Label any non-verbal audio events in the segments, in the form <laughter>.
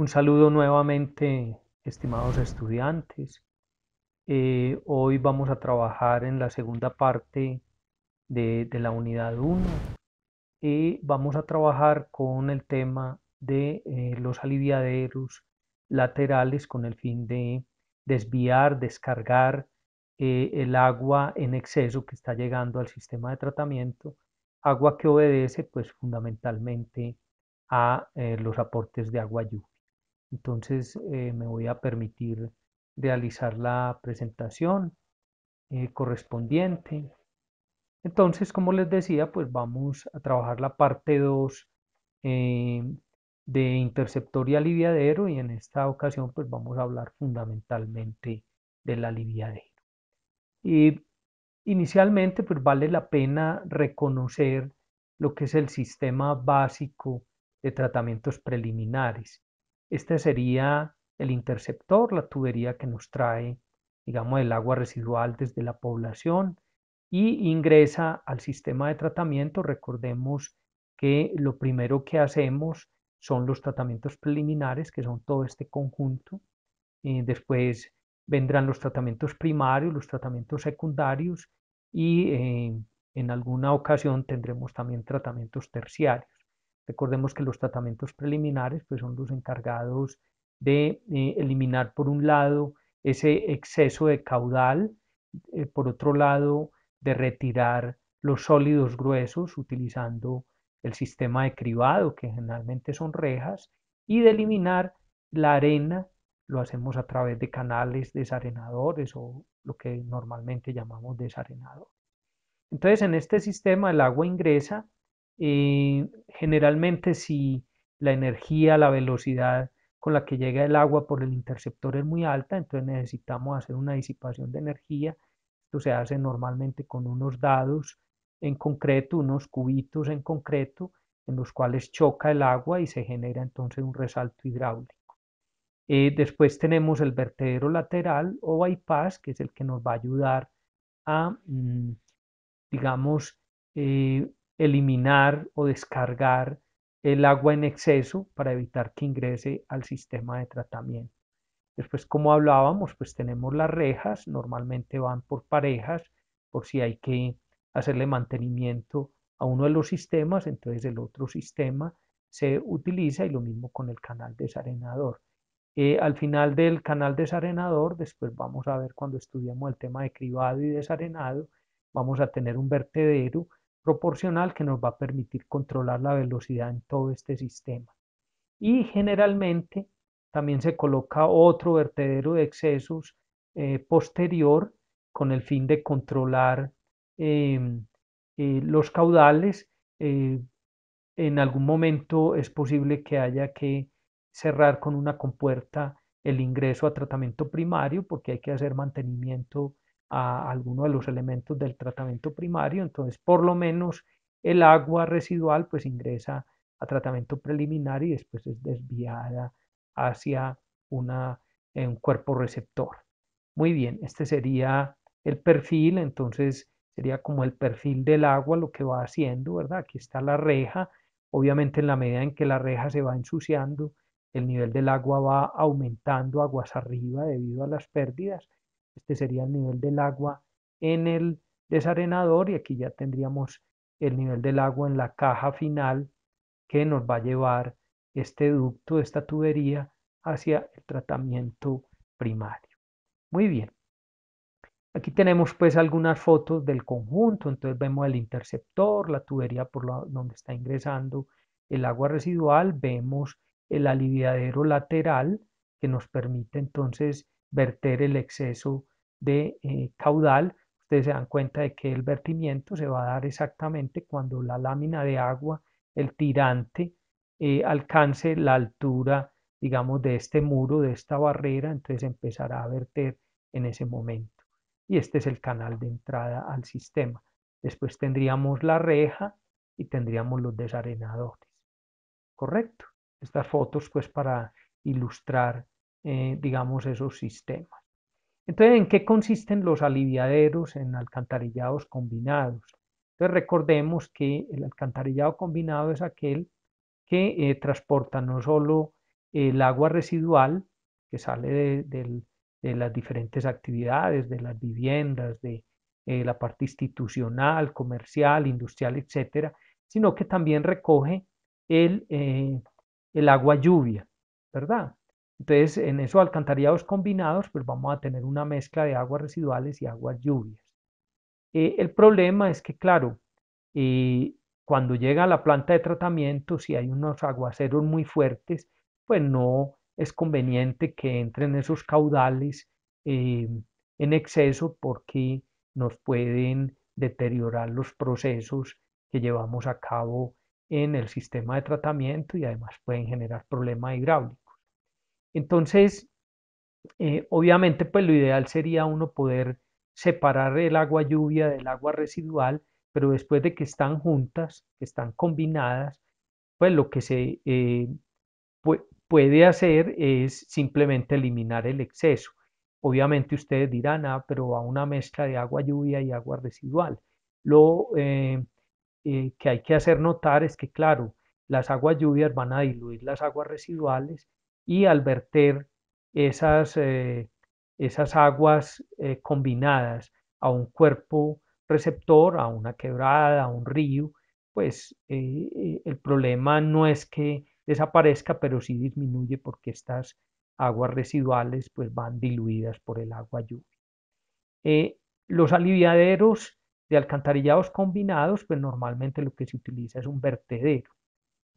Un saludo nuevamente, estimados estudiantes. Eh, hoy vamos a trabajar en la segunda parte de, la unidad 1 y vamos a trabajar con el tema de eh, los aliviaderos laterales con el fin de desviar, descargar eh, el agua en exceso que está llegando al sistema de tratamiento, agua que obedece pues fundamentalmente a los aportes de agua lluvia. Entonces eh, me voy a permitir realizar la presentación eh, correspondiente. Entonces, como les decía, pues vamos a trabajar la parte 2 eh, de interceptor y aliviadero y en esta ocasión pues vamos a hablar fundamentalmente del aliviadero. Y inicialmente pues vale la pena reconocer lo que es el sistema básico de tratamientos preliminares este sería el interceptor, la tubería que nos trae, digamos, el agua residual desde la población y ingresa al sistema de tratamiento. Recordemos que lo primero que hacemos son los tratamientos preliminares, que son todo este conjunto. Eh, después vendrán los tratamientos primarios, los tratamientos secundarios y eh, en alguna ocasión tendremos también tratamientos terciarios. Recordemos que los tratamientos preliminares pues, son los encargados de eh, eliminar, por un lado, ese exceso de caudal, eh, por otro lado, de retirar los sólidos gruesos utilizando el sistema de cribado, que generalmente son rejas, y de eliminar la arena, lo hacemos a través de canales desarenadores o lo que normalmente llamamos desarenador. Entonces, en este sistema el agua ingresa eh, generalmente si la energía, la velocidad con la que llega el agua por el interceptor es muy alta, entonces necesitamos hacer una disipación de energía. Esto se hace normalmente con unos dados en concreto, unos cubitos en concreto, en los cuales choca el agua y se genera entonces un resalto hidráulico. Eh, después tenemos el vertedero lateral o bypass, que es el que nos va a ayudar a, mm, digamos, eh, eliminar o descargar el agua en exceso para evitar que ingrese al sistema de tratamiento. Después, como hablábamos, pues tenemos las rejas, normalmente van por parejas, por si hay que hacerle mantenimiento a uno de los sistemas, entonces el otro sistema se utiliza y lo mismo con el canal desarenador. Eh, al final del canal desarenador, después vamos a ver cuando estudiamos el tema de cribado y desarenado, vamos a tener un vertedero proporcional que nos va a permitir controlar la velocidad en todo este sistema. Y generalmente también se coloca otro vertedero de excesos eh, posterior con el fin de controlar em, eh, los caudales. Eh, en algún momento es posible que haya que cerrar con una compuerta el ingreso a tratamiento primario porque hay que hacer mantenimiento a alguno de los elementos del tratamiento primario, entonces por lo menos el agua residual pues ingresa a tratamiento preliminar y después es desviada hacia una, eh, un cuerpo receptor. Muy bien, este sería el perfil, entonces sería como el perfil del agua lo que va haciendo, ¿verdad? Aquí está la reja, obviamente en la medida en que la reja se va ensuciando, el nivel del agua va aumentando aguas arriba debido a las pérdidas este sería el nivel del agua en el desarenador y aquí ya tendríamos el nivel del agua en la caja final que nos va a llevar este ducto, esta tubería hacia el tratamiento primario. Muy bien. Aquí tenemos pues algunas fotos del conjunto, entonces vemos el interceptor, la tubería por donde está ingresando el agua residual, vemos el aliviadero lateral que nos permite entonces verter el exceso de eh, caudal, ustedes se dan cuenta de que el vertimiento se va a dar exactamente cuando la lámina de agua, el tirante, eh, alcance la altura, digamos, de este muro, de esta barrera, entonces empezará a verter en ese momento. Y este es el canal de entrada al sistema. Después tendríamos la reja y tendríamos los desarenadores. ¿Correcto? Estas fotos pues para ilustrar, eh, digamos, esos sistemas. Entonces, ¿en qué consisten los aliviaderos en alcantarillados combinados? Entonces, recordemos que el alcantarillado combinado es aquel que eh, transporta no solo el agua residual que sale de, las diferentes actividades, de las viviendas, de eh, la parte institucional, comercial, industrial, etcétera, sino que también recoge el eh, agua lluvia, ¿verdad? Entonces, en esos alcantarillados combinados, pues vamos a tener una mezcla de aguas residuales y aguas lluvias. Eh, el problema es que, claro, eh, cuando llega a la planta de tratamiento, si hay unos aguaceros muy fuertes, pues no es conveniente que entren esos caudales eh, en exceso porque nos pueden deteriorar los procesos que llevamos a cabo en el sistema de tratamiento y además pueden generar problemas hidráulicos. Entonces, eh, obviamente, pues lo ideal sería uno poder separar el agua lluvia del agua residual, pero después de que están juntas, que están combinadas, pues lo que se eh, puede hacer es simplemente eliminar el exceso. Obviamente ustedes dirán, ah, pero a una mezcla de agua lluvia y agua residual. Lo eh, que hay que hacer notar es que, claro, las aguas lluvias van a diluir las aguas residuales y al verter esas, eh, esas aguas eh, combinadas a un cuerpo receptor, a una quebrada, a un río, pues eh, el problema no es que desaparezca, pero sí disminuye porque estas aguas residuales pues van diluidas por el agua lluvia. los aliviaderos de alcantarillados combinados, pues normalmente lo que se utiliza es un vertedero.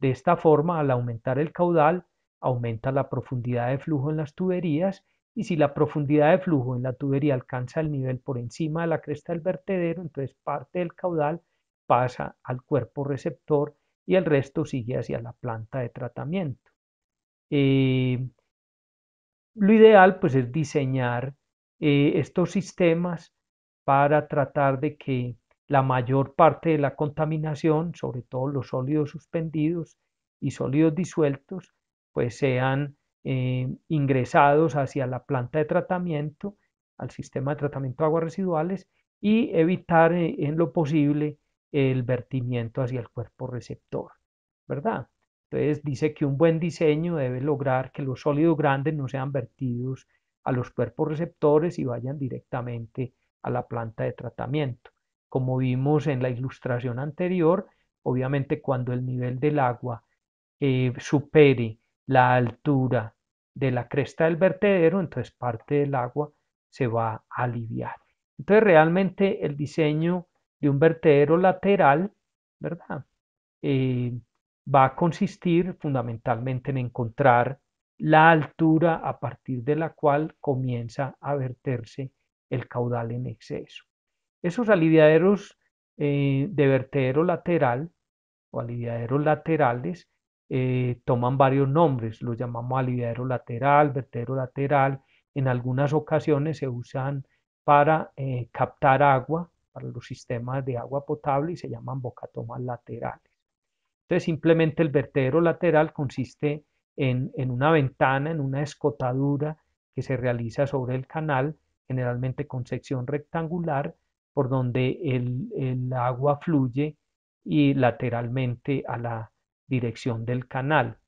De esta forma, al aumentar el caudal, aumenta la profundidad de flujo en las tuberías y si la profundidad de flujo en la tubería alcanza el nivel por encima de la cresta del vertedero, entonces parte del caudal pasa al cuerpo receptor y el resto sigue hacia la planta de tratamiento. Eh, lo ideal pues es diseñar eh, estos sistemas para tratar de que la mayor parte de la contaminación, sobre todo los sólidos suspendidos y sólidos disueltos, pues sean eh, ingresados hacia la planta de tratamiento, al sistema de tratamiento de aguas residuales y evitar eh, en lo posible el vertimiento hacia el cuerpo receptor, ¿verdad? Entonces dice que un buen diseño debe lograr que los sólidos grandes no sean vertidos a los cuerpos receptores y vayan directamente a la planta de tratamiento. Como vimos en la ilustración anterior, obviamente cuando el nivel del agua eh, supere la altura de la cresta del vertedero, entonces parte del agua se va a aliviar. Entonces realmente el diseño de un vertedero lateral, ¿verdad? Eh, va a consistir fundamentalmente en encontrar la altura a partir de la cual comienza a verterse el caudal en exceso. Esos aliviaderos eh, de vertedero lateral o aliviaderos laterales eh, toman varios nombres, los llamamos aliviadero lateral, vertedero lateral, en algunas ocasiones se usan para eh, captar agua, para los sistemas de agua potable y se llaman bocatomas laterales. Entonces simplemente el vertedero lateral consiste en, una ventana, en una escotadura que se realiza sobre el canal, generalmente con sección rectangular, por donde el, el agua fluye y lateralmente a la, dirección del canal.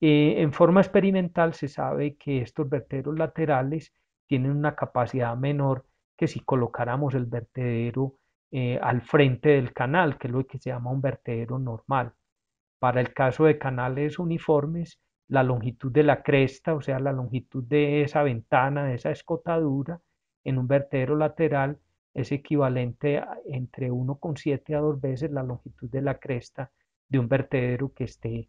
Eh, en forma experimental se sabe que estos vertederos laterales tienen una capacidad menor que si colocáramos el vertedero eh, al frente del canal, que es lo que se llama un vertedero normal. Para el caso de canales uniformes, la longitud de la cresta, o sea, la longitud de esa ventana, de esa escotadura, en un vertedero lateral es equivalente a entre 1,7 a 2 veces la longitud de la cresta de un vertedero que esté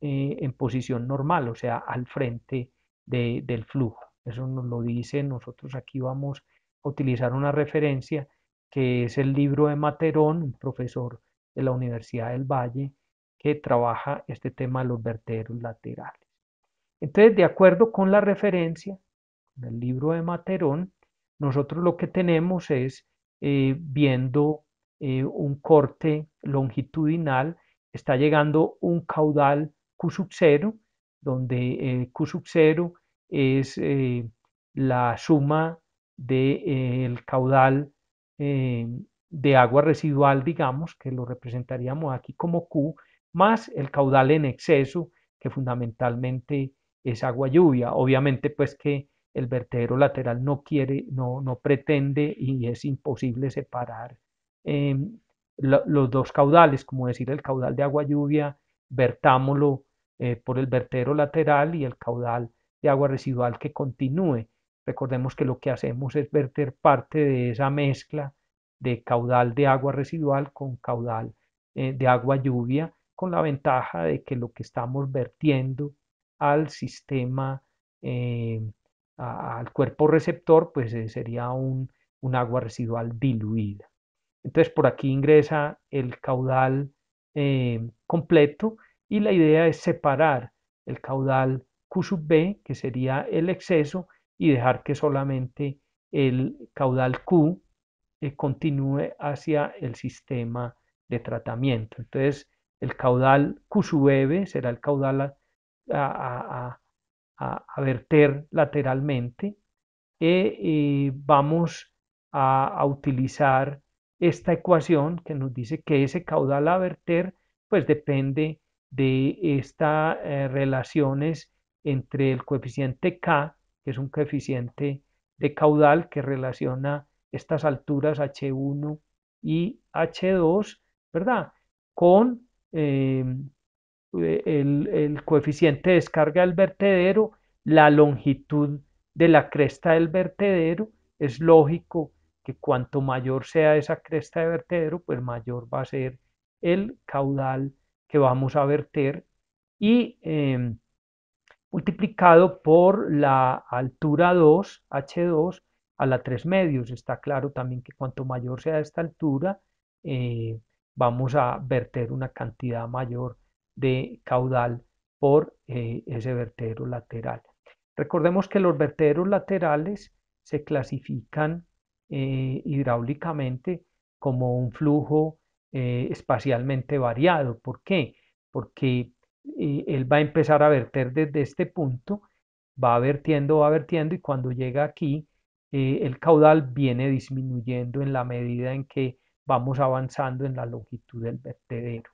eh, en posición normal, o sea, al frente del flujo. Eso nos lo dice, nosotros aquí vamos a utilizar una referencia que es el libro de Materón, un profesor de la Universidad del Valle, que trabaja este tema de los vertederos laterales. Entonces, de acuerdo con la referencia, con el libro de Materón, nosotros lo que tenemos es eh, viendo eh, un corte longitudinal está llegando un caudal Q sub 0, donde eh, Q sub 0 es eh, la suma del eh, caudal de agua residual, digamos, que lo representaríamos aquí como Q, más el caudal en exceso, que fundamentalmente es agua lluvia. Obviamente, pues que el vertedero lateral no quiere, no, pretende y es imposible separar em, los dos caudales, como decir el caudal de agua lluvia, vertámoslo eh, por el vertero lateral y el caudal de agua residual que continúe. Recordemos que lo que hacemos es verter parte de esa mezcla de caudal de agua residual con caudal eh, de agua lluvia, con la ventaja de que lo que estamos vertiendo al sistema, eh, al cuerpo receptor, pues sería un agua residual diluida. Entonces por aquí ingresa el caudal eh, completo y la idea es separar el caudal Q sub B, que sería el exceso, y dejar que solamente el caudal Q eh, continúe hacia el sistema de tratamiento. Entonces el caudal Q sub e, B será el caudal a, verter lateralmente. y e, eh, vamos a utilizar esta ecuación que nos dice que ese caudal a verter pues depende de estas eh, relaciones entre el coeficiente K, que es un coeficiente de caudal que relaciona estas alturas H1 y H2, ¿verdad? Con em, eh, el, el, coeficiente de descarga del vertedero, la longitud de la cresta del vertedero, es lógico cuanto mayor sea esa cresta de vertedero, pues mayor va a ser el caudal que vamos a verter y em, multiplicado por la altura 2, H2, a la 3 medios. Está claro también que cuanto mayor sea esta altura, eh, vamos a verter una cantidad mayor de caudal por eh, ese vertedero lateral. Recordemos que los vertederos laterales se clasifican eh, hidráulicamente como un flujo eh, espacialmente variado. ¿Por qué? Porque eh, él va a empezar a verter desde este punto, va vertiendo, va vertiendo y cuando llega aquí, el caudal viene disminuyendo en la medida en que vamos avanzando en la longitud del vertedero.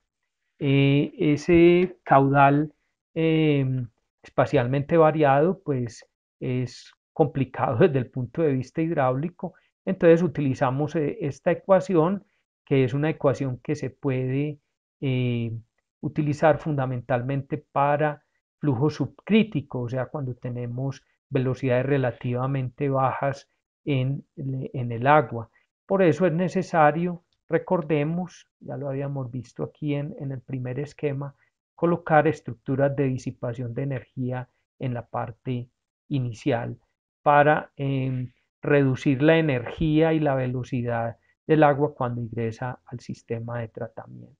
ese caudal em, espacialmente variado, pues es complicado <laughs> desde el punto de vista hidráulico entonces utilizamos eh, esta ecuación, que es una ecuación que se puede eh, utilizar fundamentalmente para flujo subcrítico, o sea, cuando tenemos velocidades relativamente bajas en, el agua. Por eso es necesario, recordemos, ya lo habíamos visto aquí en, en el primer esquema, colocar estructuras de disipación de energía en la parte inicial para em, reducir la energía y la velocidad del agua cuando ingresa al sistema de tratamiento.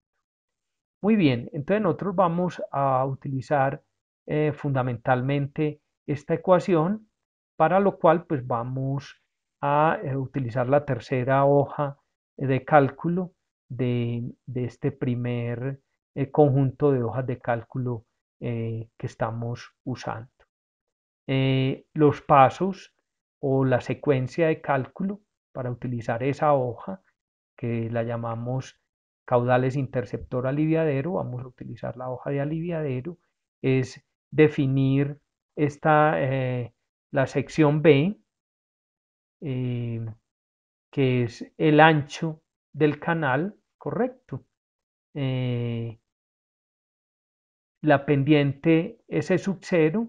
Muy bien, entonces nosotros vamos a utilizar eh, fundamentalmente esta ecuación, para lo cual pues vamos a eh, utilizar la tercera hoja de cálculo de, este primer eh, conjunto de hojas de cálculo que estamos usando. los pasos o la secuencia de cálculo para utilizar esa hoja que la llamamos caudales interceptor aliviadero, vamos a utilizar la hoja de aliviadero, es definir eh, la sección B, eh, que es el ancho del canal, correcto. Eh, la pendiente S sub 0,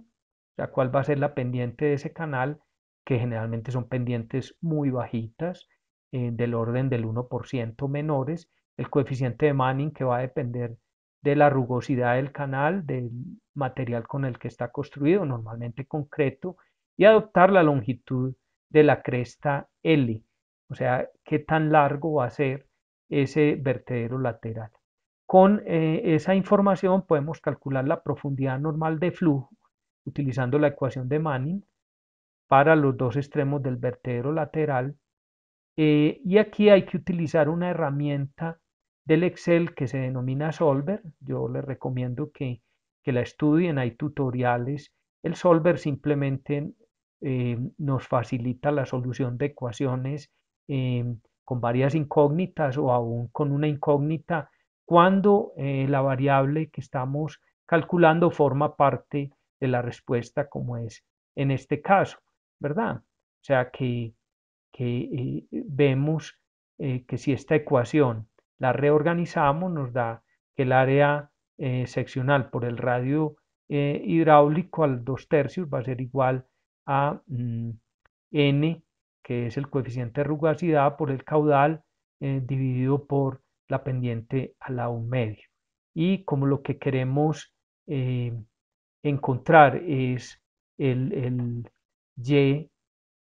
la cual va a ser la pendiente de ese canal, que generalmente son pendientes muy bajitas, eh, del orden del 1% menores. El coeficiente de Manning, que va a depender de la rugosidad del canal, del material con el que está construido, normalmente concreto, y adoptar la longitud de la cresta L, o sea, qué tan largo va a ser ese vertedero lateral. Con eh, esa información podemos calcular la profundidad normal de flujo utilizando la ecuación de Manning para los dos extremos del vertedero lateral. Eh, y aquí hay que utilizar una herramienta del Excel que se denomina Solver. Yo les recomiendo que, la estudien, hay tutoriales. El Solver simplemente eh, nos facilita la solución de ecuaciones eh, con varias incógnitas o aún con una incógnita cuando la variable que estamos calculando forma parte de la respuesta como es en este caso. ¿verdad? O sea que, eh, vemos eh, que si esta ecuación la reorganizamos nos da que el área eh, seccional por el radio hidráulico al dos tercios va a ser igual a mm, n, que es el coeficiente de rugosidad por el caudal dividido por la pendiente a la 1 medio. Y como lo que queremos encontrar es el y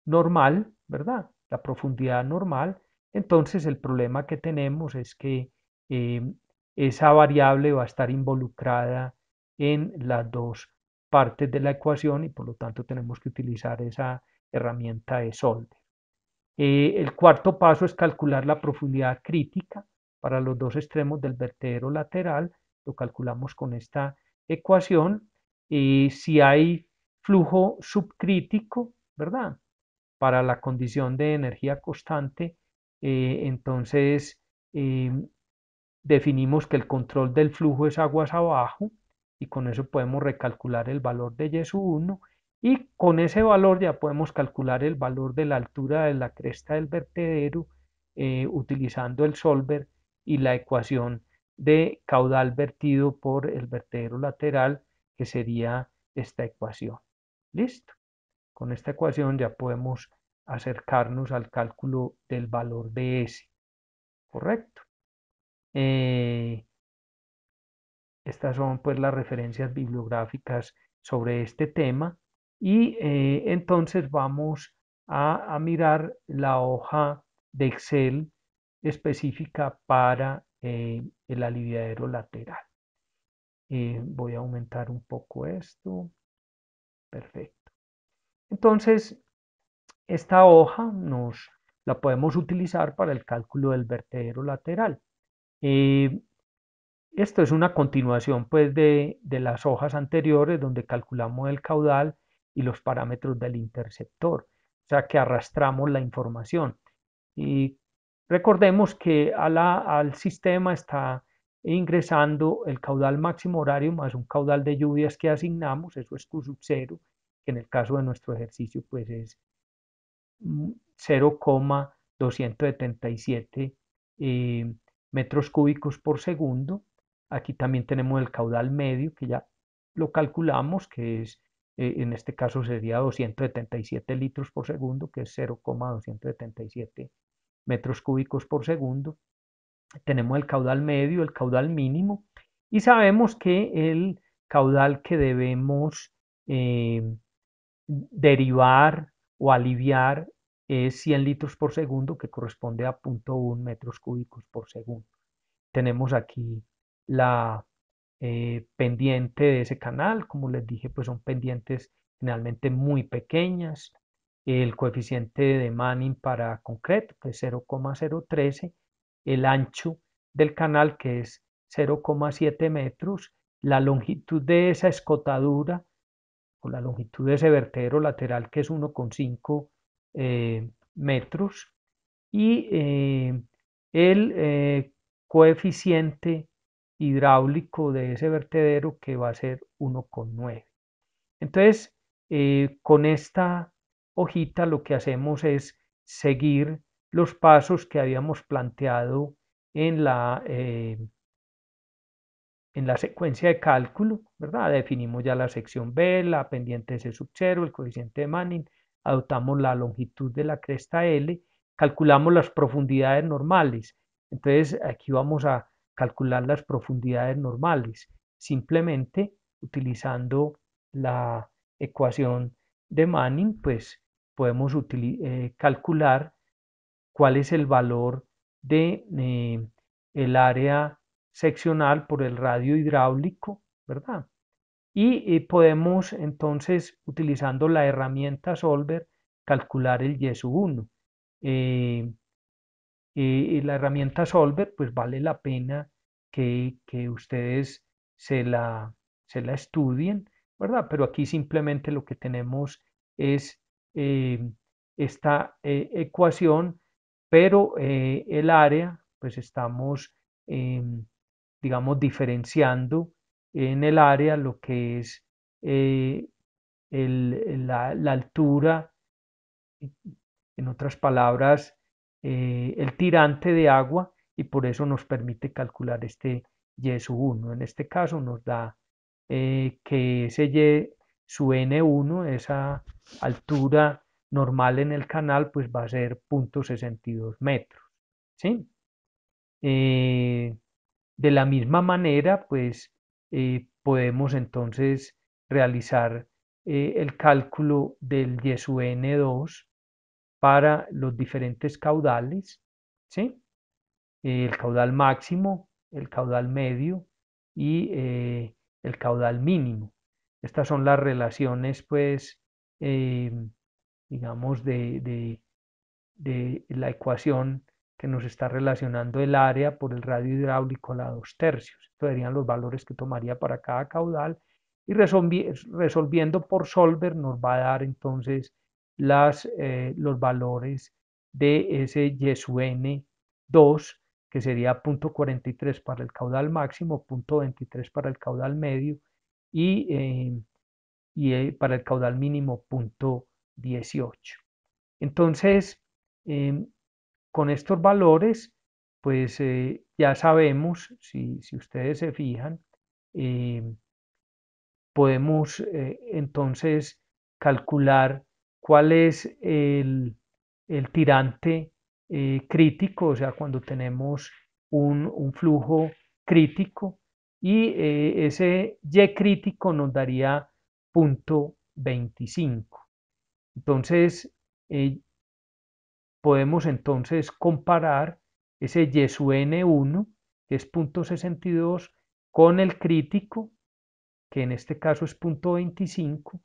normal, ¿verdad? La profundidad normal. Entonces el problema que tenemos es que eh, esa variable va a estar involucrada en las dos partes de la ecuación y por lo tanto tenemos que utilizar esa herramienta de solder. Eh, el cuarto paso es calcular la profundidad crítica para los dos extremos del vertedero lateral. Lo calculamos con esta ecuación. y eh, si hay flujo subcrítico, ¿verdad? Para la condición de energía constante, eh, entonces em, definimos que el control del flujo es aguas abajo y con eso podemos recalcular el valor de y 1 y con ese valor ya podemos calcular el valor de la altura de la cresta del vertedero eh, utilizando el solver y la ecuación de caudal vertido por el vertedero lateral que sería esta ecuación. Listo. Con esta ecuación ya podemos acercarnos al cálculo del valor de S. Correcto. Eh, estas son pues las referencias bibliográficas sobre este tema y eh, entonces vamos a, mirar la hoja de Excel específica para eh, el aliviadero lateral. voy a aumentar un poco esto. Perfecto. Entonces, esta hoja nos la podemos utilizar para el cálculo del vertedero lateral. Eh, esto es una continuación pues, de, las hojas anteriores donde calculamos el caudal y los parámetros del interceptor, o sea que arrastramos la información. Y recordemos que al sistema está ingresando el caudal máximo horario más un caudal de lluvias que asignamos, eso es Q 0, que en el caso de nuestro ejercicio pues es 0,277 eh, metros cúbicos por segundo. Aquí también tenemos el caudal medio, que ya lo calculamos, que es, eh, en este caso sería 277 litros por segundo, que es 0,277 metros cúbicos por segundo tenemos el caudal medio, el caudal mínimo, y sabemos que el caudal que debemos eh, derivar o aliviar es 100 litros por segundo, que corresponde a 0.1 metros cúbicos por segundo. Tenemos aquí la eh, pendiente de ese canal, como les dije, pues son pendientes generalmente muy pequeñas. El coeficiente de Manning para concreto, que es 0,013 el ancho del canal que es 0,7 metros, la longitud de esa escotadura o la longitud de ese vertedero lateral que es 1,5 eh, metros y eh, el eh, coeficiente hidráulico de ese vertedero que va a ser 1,9. Entonces, con esta hojita lo que hacemos es seguir los pasos que habíamos planteado en la, eh, en la secuencia de cálculo, ¿verdad? Definimos ya la sección B, la pendiente C sub 0, el coeficiente de Manning, adoptamos la longitud de la cresta L, calculamos las profundidades normales. Entonces aquí vamos a calcular las profundidades normales, simplemente utilizando la ecuación de Manning, pues podemos eh, calcular cuál es el valor de eh, el área seccional por el radio hidráulico, ¿verdad? Y eh, podemos entonces, utilizando la herramienta Solver, calcular el yeso 1. Eh, la herramienta Solver, pues vale la pena que, ustedes se la, se la estudien, ¿verdad? Pero aquí simplemente lo que tenemos es esta ecuación pero eh, el área, pues estamos, em, digamos, diferenciando en el área lo que es eh, la, altura, en otras palabras, eh, el tirante de agua y por eso nos permite calcular este Y 1. En este caso nos da que ese Y su N1, esa altura normal en el canal pues va a ser 0.62 metros. ¿sí? Eh, de la misma manera pues eh, podemos entonces realizar eh, el cálculo del n 2 para los diferentes caudales, ¿sí? el caudal máximo, el caudal medio y el caudal mínimo. Estas son las relaciones pues digamos, de, la ecuación que nos está relacionando el área por el radio hidráulico a la 2 tercios. Estos serían los valores que tomaría para cada caudal y resolviendo por solver nos va a dar entonces las, eh, los valores de ese ysun 2 que sería 0.43 para el caudal máximo, .23 para el caudal medio y, eh, y eh, para el caudal mínimo, punto 18. Entonces, em, con estos valores, pues eh, ya sabemos, si, ustedes se fijan, em, podemos eh, entonces calcular cuál es el, tirante eh, crítico, o sea, cuando tenemos un, un flujo crítico, y ese Y crítico nos daría punto 25. Entonces, eh, podemos entonces comparar ese YSUN1, que es punto 62, con el crítico, que en este caso es punto 25,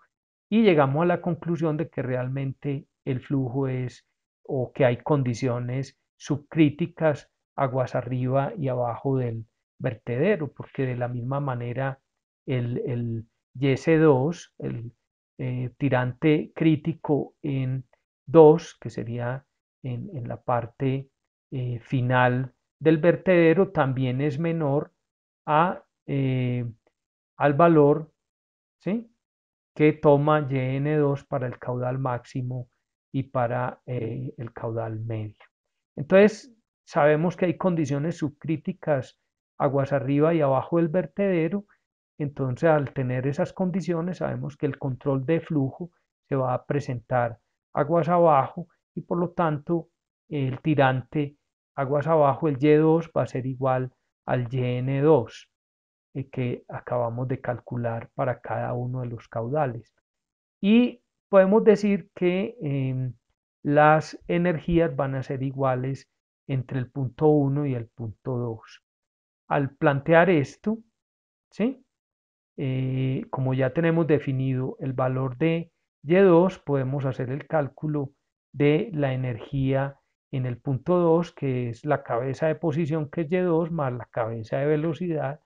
y llegamos a la conclusión de que realmente el flujo es o que hay condiciones subcríticas aguas arriba y abajo del vertedero, porque de la misma manera el, el YS2, el eh, tirante crítico en 2, que sería en, la parte eh, final del vertedero, también es menor a, eh, al valor que toma YN2 para el caudal máximo y para el caudal medio. Entonces, sabemos que hay condiciones subcríticas aguas arriba y abajo del vertedero entonces, al tener esas condiciones, sabemos que el control de flujo se va a presentar aguas abajo y por lo tanto el tirante aguas abajo, el Y2, va a ser igual al YN2 eh, que acabamos de calcular para cada uno de los caudales. Y podemos decir que em, las energías van a ser iguales entre el punto 1 y el punto 2. Al plantear esto, ¿sí? Eh, como ya tenemos definido el valor de Y2, podemos hacer el cálculo de la energía en el punto 2, que es la cabeza de posición, que es Y2, más la cabeza de velocidad,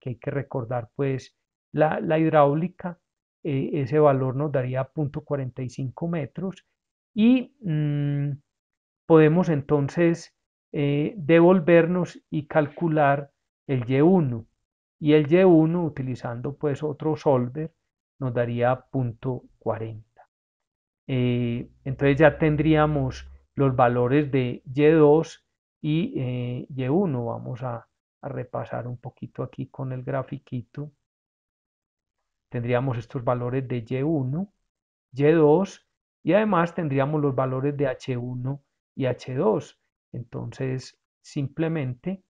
que hay que recordar, pues, la, hidráulica, eh, ese valor nos daría 0.45 metros, y mm, podemos entonces eh, devolvernos y calcular el Y1 y el Y1 utilizando pues otro solver nos daría 40. Eh, entonces ya tendríamos los valores de Y2 y Y1. Eh, Vamos a, a, repasar un poquito aquí con el grafiquito. Tendríamos estos valores de Y1, Y2 y además tendríamos los valores de H1 y H2. Entonces simplemente...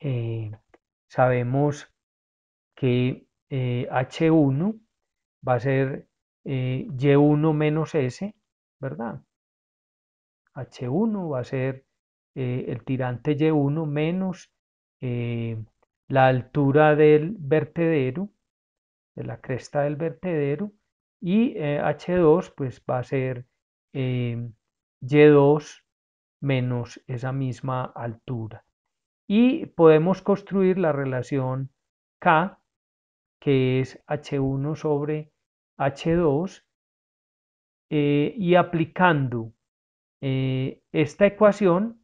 Eh, sabemos que H1 eh, va a ser eh, Y1 menos S, ¿verdad? H1 va a ser eh, el tirante Y1 menos la altura del vertedero, de la cresta del vertedero, y H2 pues va a ser Y2 menos esa misma altura y podemos construir la relación K, que es H1 sobre H2, eh, y aplicando eh, esta ecuación,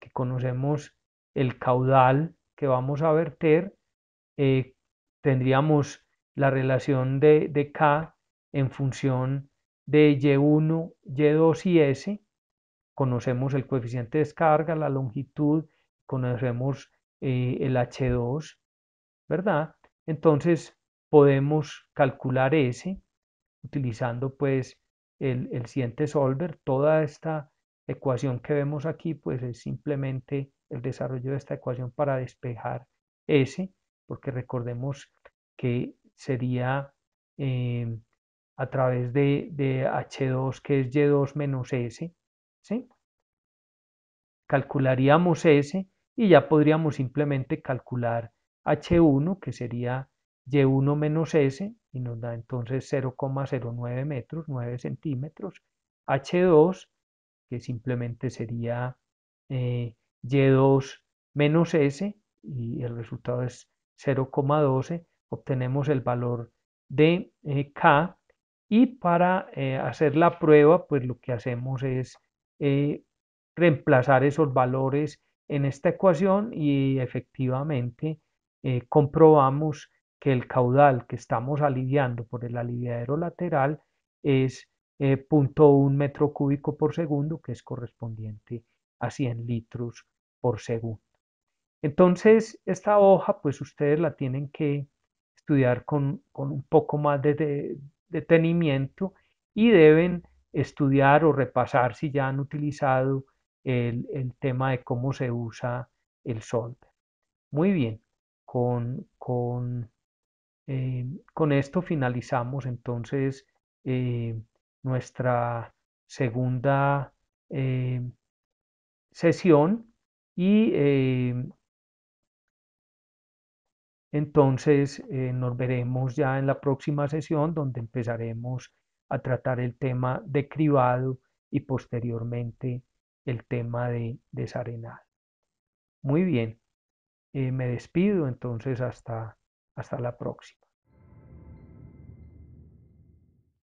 que conocemos el caudal que vamos a verter, eh, tendríamos la relación de, de K en función de Y1, Y2 y S, conocemos el coeficiente de descarga, la longitud, conocemos el H2, eh, ¿verdad? Entonces podemos calcular S utilizando pues el, siguiente solver. Toda esta ecuación que vemos aquí pues es simplemente el desarrollo de esta ecuación para despejar S, porque recordemos que sería eh, a través de, de, H2 que es Y2 menos S, ¿sí? Calcularíamos S y ya podríamos simplemente calcular H1, que sería Y1 menos S, y nos da entonces 0,09 metros, 9 centímetros. H2, que simplemente sería eh, Y2 menos S, y el resultado es 0,12. Obtenemos el valor de eh, K. Y para eh, hacer la prueba, pues lo que hacemos es reemplazar esos valores en esta ecuación y efectivamente eh, comprobamos que el caudal que estamos aliviando por el aliviadero lateral es eh, 0.1 metro cúbico por segundo, que es correspondiente a 100 litros por segundo. Entonces, esta hoja, pues ustedes la tienen que estudiar con, un poco más de detenimiento y deben estudiar o repasar si ya han utilizado el, tema de cómo se usa el sol. Muy bien, con, eh, esto finalizamos entonces eh, nuestra segunda eh, sesión y entonces nos veremos ya en la próxima sesión donde empezaremos a tratar el tema de cribado y posteriormente el tema de Desarenal. Muy bien, eh, me despido entonces hasta, hasta la próxima.